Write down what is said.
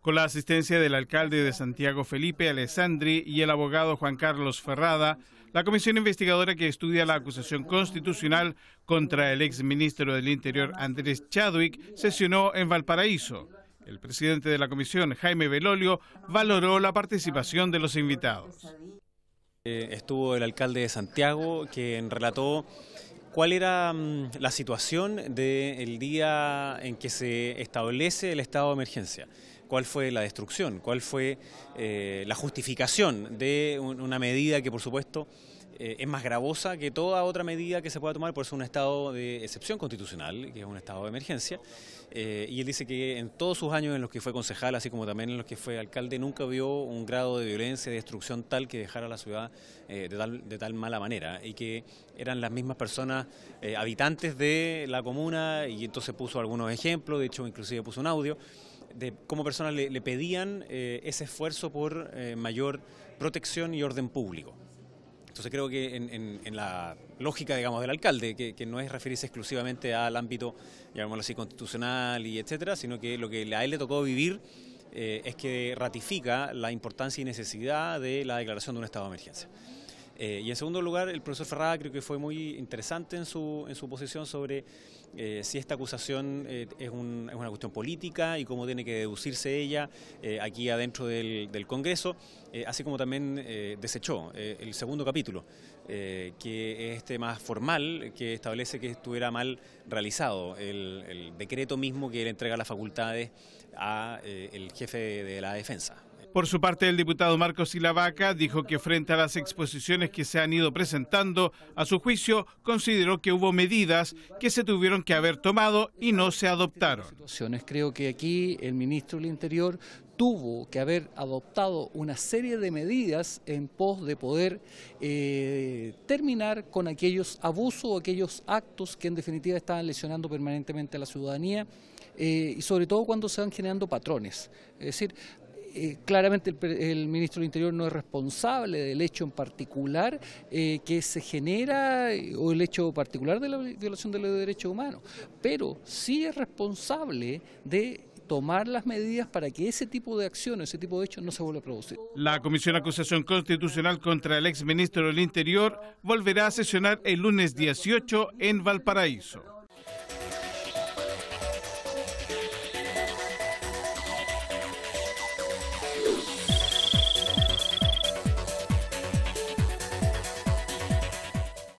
con la asistencia del alcalde de Santiago Felipe Alessandri y el abogado Juan Carlos Ferrada, la comisión investigadora que estudia la acusación constitucional contra el exministro del Interior Andrés Chadwick sesionó en Valparaíso. El presidente de la comisión, Jaime Belolio, valoró la participación de los invitados. Eh, estuvo el alcalde de Santiago, quien relató ¿Cuál era mm, la situación del día en que se establece el estado de emergencia? cuál fue la destrucción, cuál fue eh, la justificación de una medida que por supuesto eh, es más gravosa que toda otra medida que se pueda tomar, por ser un estado de excepción constitucional, que es un estado de emergencia, eh, y él dice que en todos sus años en los que fue concejal, así como también en los que fue alcalde, nunca vio un grado de violencia, de destrucción tal que dejara la ciudad de, tal, de, tal, mala manera, y que eran las mismas personas habitantes de la comuna, y entonces puso algunos ejemplos, de hecho inclusive puso un audio, de cómo personas le, pedían eh, ese esfuerzo por eh, mayor protección y orden público. Entonces creo que en, la lógica, digamos, del alcalde, que, no es referirse exclusivamente al ámbito, llamémoslo así, constitucional y etcétera, sino que lo que a él le tocó vivir eh, es que ratifica la importancia y necesidad de la declaración de un estado de emergencia. Eh, y en segundo lugar, el profesor Ferrada creo que fue muy interesante en su, en su posición sobre eh, si esta acusación eh, es, una cuestión política y cómo tiene que deducirse ella aquí adentro del, Congreso, así como también desechó el segundo capítulo, que es este más formal, que establece que estuviera mal realizado el, el decreto mismo que le entrega las facultades al jefe de la defensa. Por su parte, el diputado Marcos Silavaca dijo que frente a las exposiciones que se han ido presentando, a su juicio, consideró que hubo medidas que se tuvieron que haber tomado y no se adoptaron. Creo que aquí el ministro del Interior tuvo que haber adoptado una serie de medidas en pos de poder eh, terminar con aquellos abusos, o aquellos actos que en definitiva estaban lesionando permanentemente a la ciudadanía eh, y sobre todo cuando se van generando patrones. Es decir, eh, claramente el, ministro del Interior no es responsable del hecho en particular eh, que se genera eh, o el hecho particular de la violación de los derechos humanos, pero sí es responsable de tomar las medidas para que ese tipo de acción, ese tipo de hecho no se vuelva a producir. La Comisión de Acusación Constitucional contra el exministro del Interior volverá a sesionar el lunes 18 en Valparaíso.